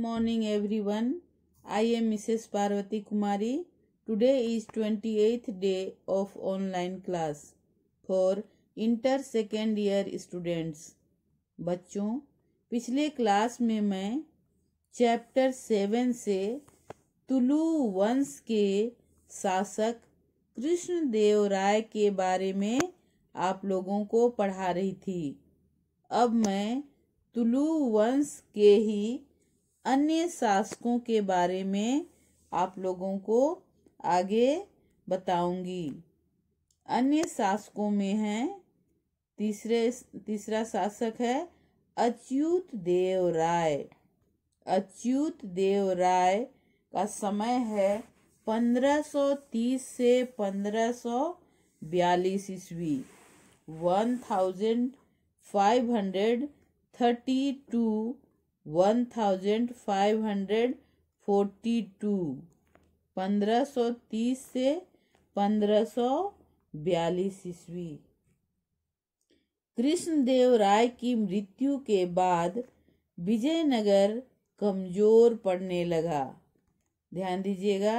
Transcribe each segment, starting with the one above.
morning everyone I am Mrs Parvati Kumari today is twenty eighth day of online class for inter second year students बच्चों पिछले class में मैं chapter seven से तुलु वंश के शासक कृष्णदेव राय के बारे में आप लोगों को पढ़ा रही थी अब मैं तुलु वंश के ही अन्य शासकों के बारे में आप लोगों को आगे बताऊंगी अन्य शासकों में हैं तीसरे तीसरा शासक है अच्युत देव राय अच्युत देव राय का समय है 1530 से 1542 ईस्वी one thousand five hundred thirty to one thousand five hundred forty two पंद्रह सौ तीस से पंद्रह सौ बयालीस ईस्वी कृष्णदेव राय की मृत्यु के बाद विजयनगर कमजोर पड़ने लगा ध्यान दीजिएगा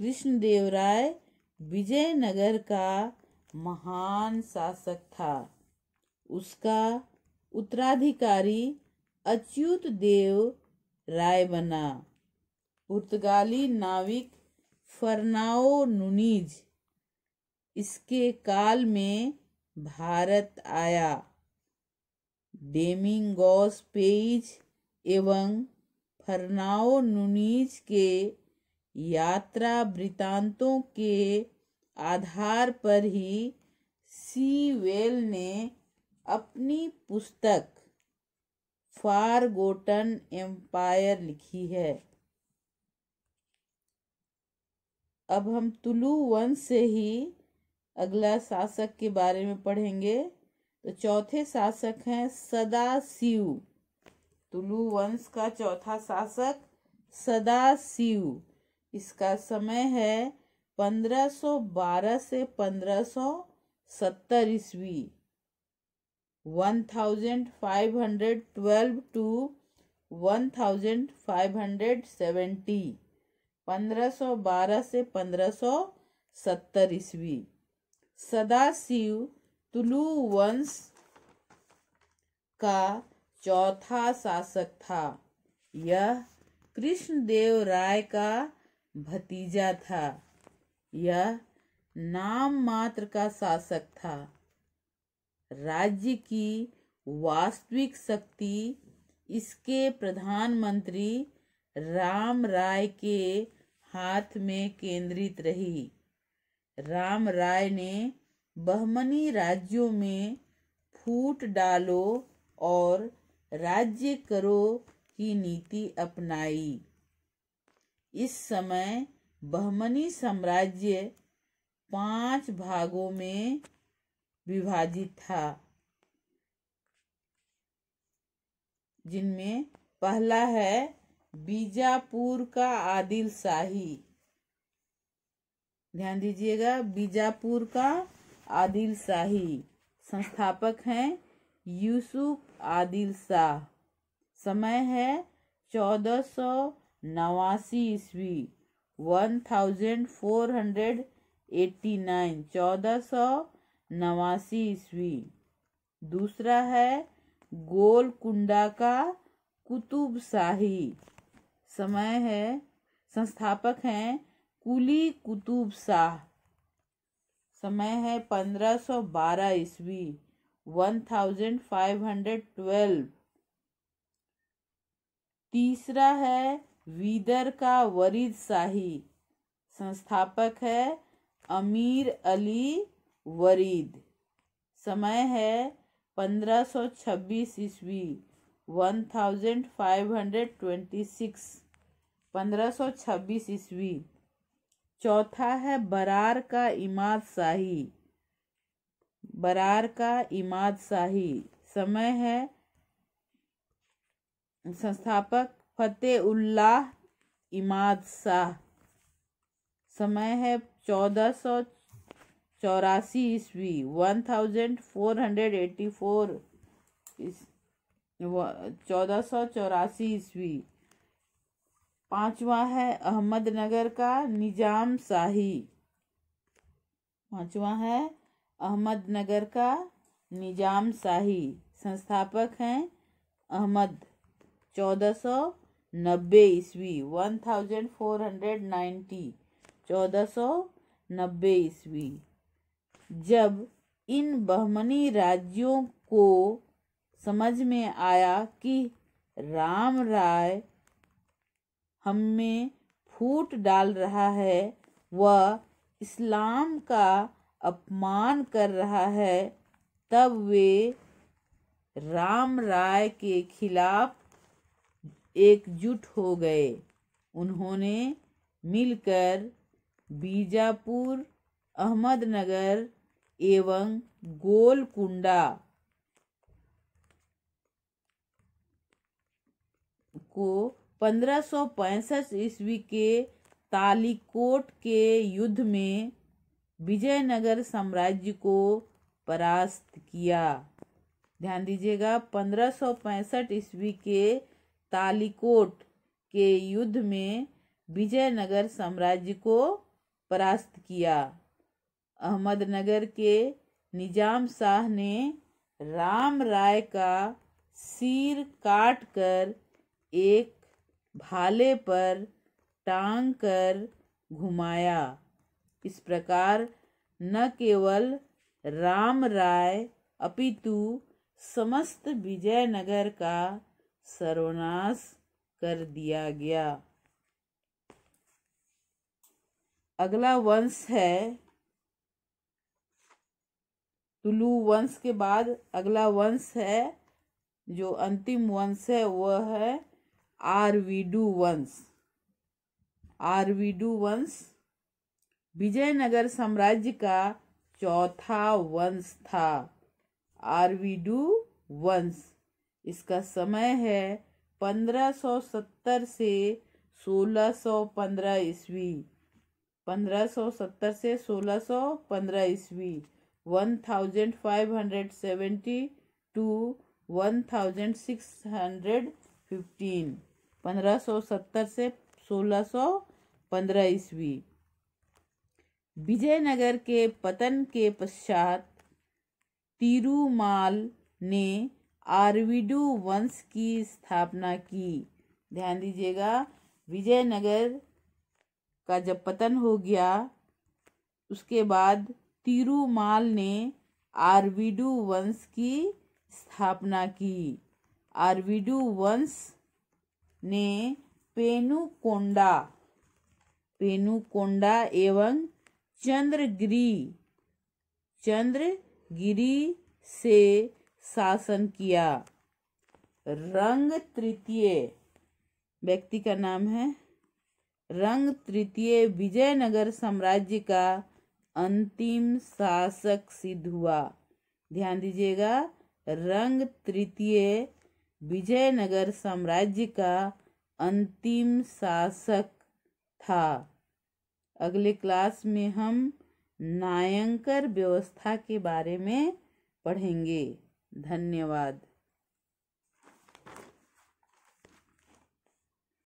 कृष्णदेव राय विजयनगर का महान शासक था उसका उत्तराधिकारी अच्युत देव राय बना पुर्तगाली नाविक फर्नाओ नुनीज इसके काल में भारत आया डेमिंगोस पेज एवं फर्नाओ नुनीज के यात्रा वृतांतों के आधार पर ही सी वेल ने अपनी पुस्तक फार गोटन एम्पायर लिखी है अब हम तुलु वंश से ही अगला शासक के बारे में पढ़ेंगे तो चौथे शासक हैं सदाशिव तुलु वंश का चौथा शासक सदाशिव इसका समय है 1512 से 1570 ईस्वी one thousand five hundred twelve to one thousand five hundred seventy पंद्रह सौ बारह से पंद्रह सौ सत्तर ईस्वी सदाशिव तुलु वंश का चौथा शासक था यह कृष्णदेव राय का भतीजा था यह नाम मात्र का शासक था राज्य की वास्तविक शक्ति इसके प्रधानमंत्री राम राय के हाथ में केंद्रित रही राम राय ने बहमनी राज्यों में फूट डालो और राज्य करो की नीति अपनाई इस समय बहमनी साम्राज्य पांच भागों में विभाजित था जिनमें पहला है बीजापुर का आदिल शाही ध्यान दीजिएगा बीजापुर का आदिल शाही संस्थापक हैं यूसुफ आदिल शाह समय है चौदह सौ नवासी ईस्वी one thousand four hundred eighty nine चौदह सौ नवासी ईस्वी दूसरा है गोलकुंडा का कुतुब शाही समय है संस्थापक हैं कुली कुतुब शाह समय है पंद्रह सौ बारह ईस्वी one thousand five hundred twelve तीसरा है वीदर का वरिद शाही संस्थापक है अमीर अली वरीद समय है पंद्रह सौ छब्बीस ईस्वी one thousand five hundred twenty six पंद्रह सौ छब्बीस ईस्वी चौथा है बरार का इमाद शाही बरार का इमाद शाही समय है संस्थापक फतेह उल्लाह इमाद शाह समय है चौदह सौ चौरासी ईस्वी one thousand four hundred eighty four चौदह सौ चौरासी ईस्वी पांचवा है अहमदनगर का निजाम शाही पांचवा है अहमदनगर का निजाम शाही संस्थापक हैं अहमद चौदह सौ नब्बे ईस्वी one thousand four hundred ninety चौदह सौ नब्बे ईस्वी जब इन बहमनी राज्यों को समझ में आया कि राम राय हम में फूट डाल रहा है वह इस्लाम का अपमान कर रहा है तब वे राम राय के खिलाफ एकजुट हो गए उन्होंने मिलकर बीजापुर अहमदनगर एवं गोलकुंडा को 1565 ईस्वी के तालिकोट के युद्ध में विजयनगर साम्राज्य को परास्त किया ध्यान दीजिएगा 1565 ईस्वी के तालिकोट के युद्ध में विजयनगर साम्राज्य को परास्त किया अहमदनगर के निजाम शाह ने राम राय का सिर काट कर एक भाले पर टांग कर घुमाया इस प्रकार न केवल राम राय अपितु समस्त विजयनगर का सर्वनाश कर दिया गया अगला वंश है तुलु वंश के बाद अगला वंश है जो अंतिम वंश है वह है आरवीडू वंश आरवीडू वंश विजयनगर साम्राज्य का चौथा वंश था आरवीडू वंश इसका समय है 1570 से 1615 ईस्वी 1570 से 1615 ईस्वी one thousand five hundred seventy to one thousand six hundred fifteen पंद्रह सौ सत्तर से सोलह सौ पंद्रह ईस्वी विजयनगर के पतन के पश्चात तिरुमाल ने आरविडू वंश की स्थापना की ध्यान दीजिएगा विजयनगर का जब पतन हो गया उसके बाद तिरुमाल ने आरविडू वंश की स्थापना की आरविडू वंश ने पेनुकोंडा पेनुकोंडा एवं चंद्रगिरी चंद्रगिरी से शासन किया रंग तृतीय व्यक्ति का नाम है रंग तृतीय विजयनगर साम्राज्य का अंतिम शासक सिद्ध हुआ ध्यान दीजिएगा रंग तृतीय विजयनगर साम्राज्य का अंतिम शासक था अगले क्लास में हम नायंकर व्यवस्था के बारे में पढ़ेंगे धन्यवाद